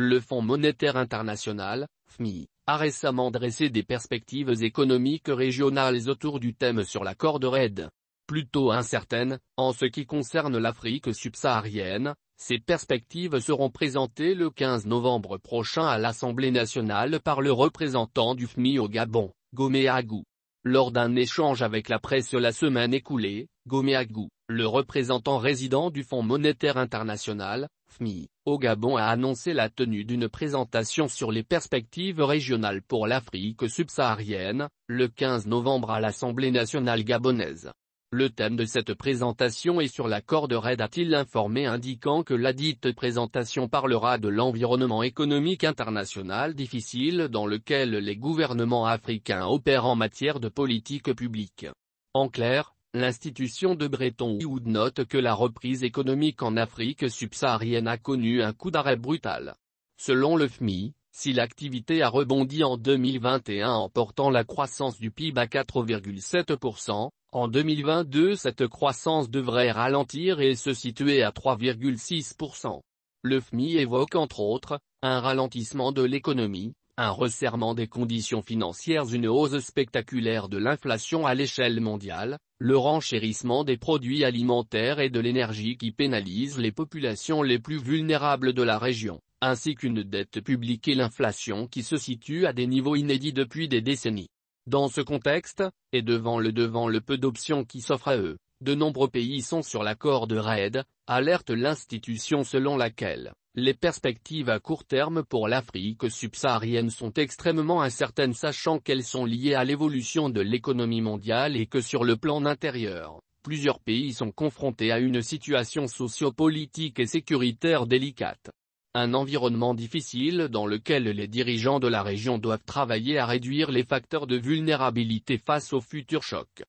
Le Fonds monétaire international, FMI, a récemment dressé des perspectives économiques régionales autour du thème sur la corde raide. Plutôt incertaines, en ce qui concerne l'Afrique subsaharienne, ces perspectives seront présentées le 15 novembre prochain à l'Assemblée nationale par le représentant du FMI au Gabon, Gomé Agou. Lors d'un échange avec la presse la semaine écoulée, Gomé Agou, le représentant résident du Fonds monétaire international, FMI, au Gabon a annoncé la tenue d'une présentation sur les perspectives régionales pour l'Afrique subsaharienne, le 15 novembre à l'Assemblée nationale gabonaise. Le thème de cette présentation est sur l'accord de raid a-t-il informé indiquant que ladite présentation parlera de l'environnement économique international difficile dans lequel les gouvernements africains opèrent en matière de politique publique. En clair, L'institution de Breton Wood note que la reprise économique en Afrique subsaharienne a connu un coup d'arrêt brutal. Selon le FMI, si l'activité a rebondi en 2021 en portant la croissance du PIB à 4,7%, en 2022 cette croissance devrait ralentir et se situer à 3,6%. Le FMI évoque entre autres, un ralentissement de l'économie, un resserrement des conditions financières une hausse spectaculaire de l'inflation à l'échelle mondiale, le renchérissement des produits alimentaires et de l'énergie qui pénalisent les populations les plus vulnérables de la région, ainsi qu'une dette publique et l'inflation qui se situe à des niveaux inédits depuis des décennies. Dans ce contexte, et devant le devant le peu d'options qui s'offrent à eux, de nombreux pays sont sur la corde raide, alerte l'institution selon laquelle les perspectives à court terme pour l'Afrique subsaharienne sont extrêmement incertaines sachant qu'elles sont liées à l'évolution de l'économie mondiale et que sur le plan intérieur, plusieurs pays sont confrontés à une situation sociopolitique et sécuritaire délicate. Un environnement difficile dans lequel les dirigeants de la région doivent travailler à réduire les facteurs de vulnérabilité face aux futurs chocs.